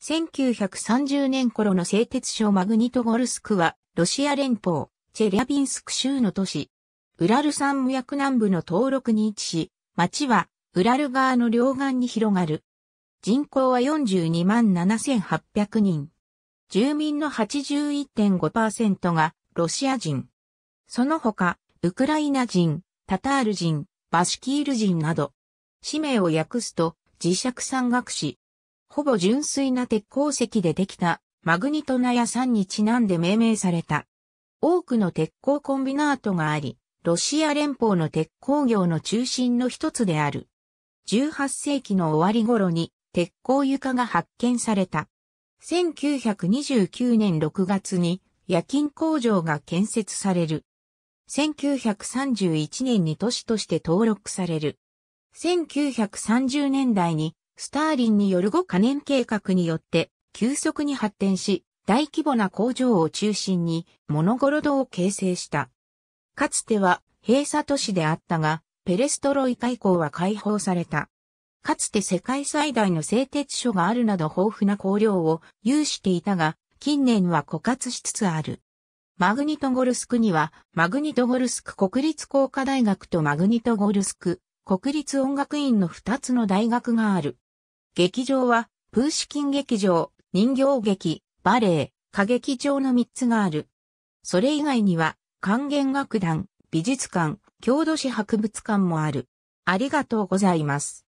1930年頃の製鉄所マグニトゴルスクは、ロシア連邦、チェリャビンスク州の都市。ウラル山無役南部の登録に位置し、町は、ウラル川の両岸に広がる。人口は42万7800人。住民の81.5%がロシア人。その他、ウクライナ人、タタール人、バシキール人など、氏名を訳すと、磁石山岳史、ほぼ純粋な鉄鉱石でできたマグニトナヤ山にちなんで命名された。多くの鉄鋼コンビナートがあり、ロシア連邦の鉄鋼業の中心の一つである。18世紀の終わり頃に鉄鋼床が発見された。1929年6月に夜勤工場が建設される。1931年に都市として登録される。1930年代にスターリンによる5カ年計画によって急速に発展し、大規模な工場を中心にモノゴロドを形成した。かつては閉鎖都市であったが、ペレストロイカ以降は解放された。かつて世界最大の製鉄所があるなど豊富な工量を有していたが、近年は枯渇しつつある。マグニトゴルスクには、マグニトゴルスク国立工科大学とマグニトゴルスク国立音楽院の2つの大学がある。劇場は、プーシキン劇場、人形劇、バレエ、歌劇場の3つがある。それ以外には、管弦楽団、美術館、郷土史博物館もある。ありがとうございます。